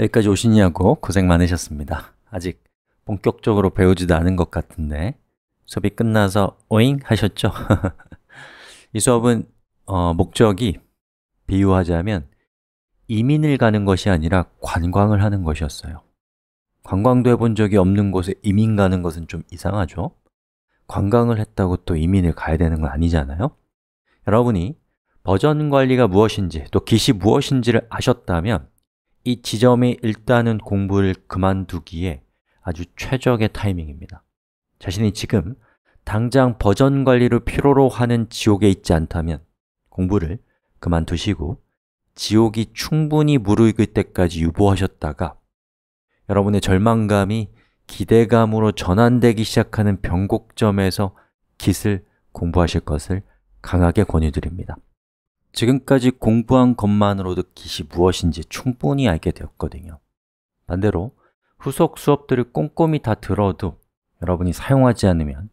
여기까지 오시냐고 고생 많으셨습니다 아직 본격적으로 배우지도 않은 것 같은데 수업이 끝나서 오잉 하셨죠? 이 수업은 어, 목적이 비유하자면 이민을 가는 것이 아니라 관광을 하는 것이었어요 관광도 해본 적이 없는 곳에 이민 가는 것은 좀 이상하죠? 관광을 했다고 또 이민을 가야 되는 건 아니잖아요? 여러분이 버전 관리가 무엇인지 또 깃이 무엇인지를 아셨다면 이 지점이 일단은 공부를 그만두기에 아주 최적의 타이밍입니다. 자신이 지금 당장 버전 관리를 필요로 하는 지옥에 있지 않다면 공부를 그만두시고 지옥이 충분히 무르익을 때까지 유보하셨다가 여러분의 절망감이 기대감으로 전환되기 시작하는 변곡점에서 깃을 공부하실 것을 강하게 권유드립니다. 지금까지 공부한 것만으로도 깃이 무엇인지 충분히 알게 되었거든요 반대로 후속 수업들을 꼼꼼히 다 들어도 여러분이 사용하지 않으면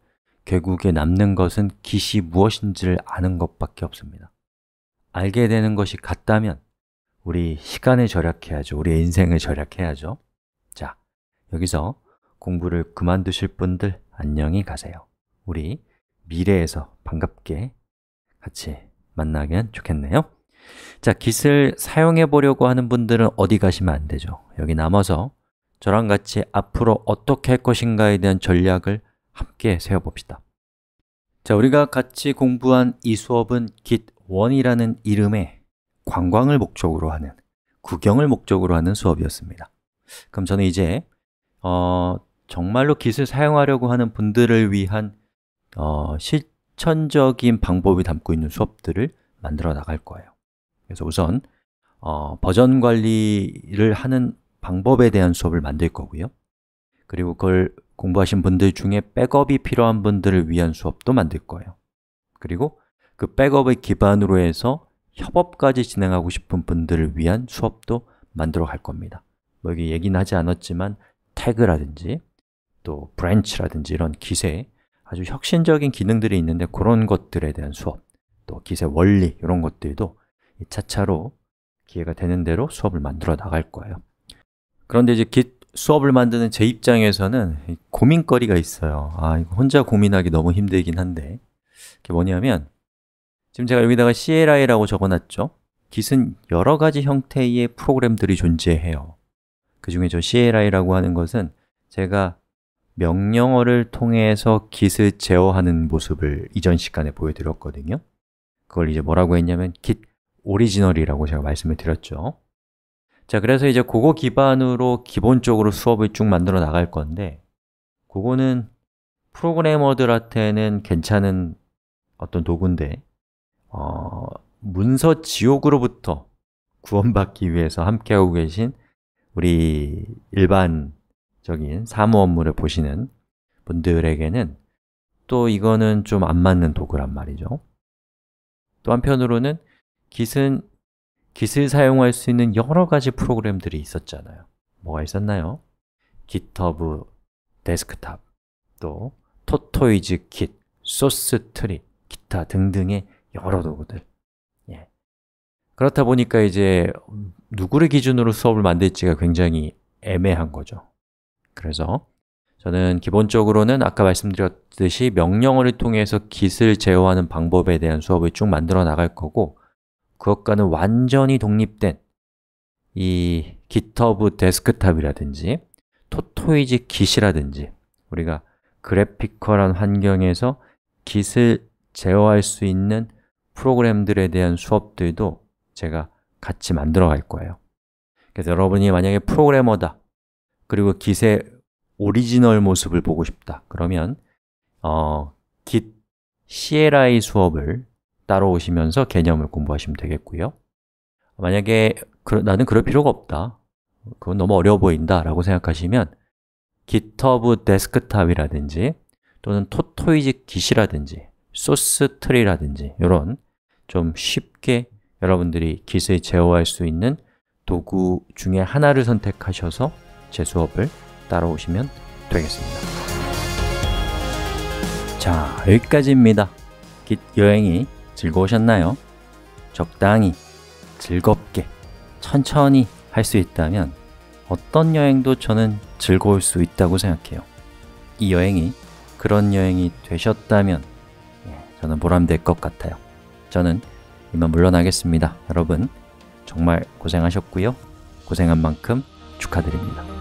결국에 남는 것은 깃이 무엇인지를 아는 것밖에 없습니다 알게 되는 것이 같다면 우리 시간을 절약해야죠 우리 인생을 절약해야죠 자, 여기서 공부를 그만두실 분들 안녕히 가세요 우리 미래에서 반갑게 같이 만나면 좋겠네요 자, 깃을 사용해 보려고 하는 분들은 어디 가시면 안 되죠 여기 남아서 저랑 같이 앞으로 어떻게 할 것인가에 대한 전략을 함께 세워봅시다 자, 우리가 같이 공부한 이 수업은 git1이라는 이름의 관광을 목적으로 하는, 구경을 목적으로 하는 수업이었습니다 그럼 저는 이제 어, 정말로 git을 사용하려고 하는 분들을 위한 어, 실 실천적인 방법이 담고 있는 수업들을 만들어 나갈 거예요 그래서 우선 어, 버전 관리를 하는 방법에 대한 수업을 만들 거고요 그리고 그걸 공부하신 분들 중에 백업이 필요한 분들을 위한 수업도 만들 거예요 그리고 그 백업을 기반으로 해서 협업까지 진행하고 싶은 분들을 위한 수업도 만들어 갈 겁니다 뭐 여기 얘기는 하지 않았지만 태그라든지 또 브랜치라든지 이런 기세 아주 혁신적인 기능들이 있는데 그런 것들에 대한 수업 또 기세 원리 이런 것들도 차차로 기회가 되는 대로 수업을 만들어 나갈 거예요 그런데 이제 Git 수업을 만드는 제 입장에서는 고민거리가 있어요 아, 이거 혼자 고민하기 너무 힘들긴 한데 그게 뭐냐면 지금 제가 여기다가 CLI라고 적어놨죠 Git은 여러 가지 형태의 프로그램들이 존재해요 그 중에 저 CLI라고 하는 것은 제가 명령어를 통해서 git을 제어하는 모습을 이전 시간에 보여드렸거든요 그걸 이제 뭐라고 했냐면 git original이라고 제가 말씀을 드렸죠 자, 그래서 이제 그거 기반으로 기본적으로 수업을 쭉 만들어 나갈 건데 그거는 프로그래머들한테는 괜찮은 어떤 도구인데 어, 문서 지옥으로부터 구원받기 위해서 함께하고 계신 우리 일반 적인 사무 업무를 보시는 분들에게는 또 이거는 좀 안 맞는 도구란 말이죠 또 한편으로는 깃은 깃을 사용할 수 있는 여러 가지 프로그램들이 있었잖아요 뭐가 있었나요? GitHub 데스크탑, 또 토토이즈 킷, 소스 트리, 기타 등등의 여러 도구들 예. 그렇다 보니까 이제 누구를 기준으로 수업을 만들지가 굉장히 애매한 거죠 그래서 저는 기본적으로는 아까 말씀드렸듯이 명령어를 통해서 git을 제어하는 방법에 대한 수업을 쭉 만들어 나갈 거고 그것과는 완전히 독립된 이 GitHub 데스크탑이라든지 토토이지 git이라든지 우리가 그래픽컬한 환경에서 git을 제어할 수 있는 프로그램들에 대한 수업들도 제가 같이 만들어 갈 거예요 그래서 여러분이 만약에 프로그래머다 그리고 git의 오리지널 모습을 보고 싶다 그러면 어, git CLI 수업을 따로 오시면서 개념을 공부하시면 되겠고요 만약에 그 나는 그럴 필요가 없다 그건 너무 어려워 보인다 라고 생각하시면 GitHub d e s k t o p 이라든지 또는 토토이즈 t 이라든지 소스 트리라든지 이런 좀 쉽게 여러분들이 깃을 제어할 수 있는 도구 중에 하나를 선택하셔서 제 수업을 따라오시면 되겠습니다. 자, 여기까지입니다. 깃 여행이 즐거우셨나요? 적당히, 즐겁게, 천천히 할 수 있다면 어떤 여행도 저는 즐거울 수 있다고 생각해요. 이 여행이 그런 여행이 되셨다면 예, 저는 보람될 것 같아요. 저는 이만 물러나겠습니다. 여러분 정말 고생하셨고요. 고생한 만큼 축하드립니다.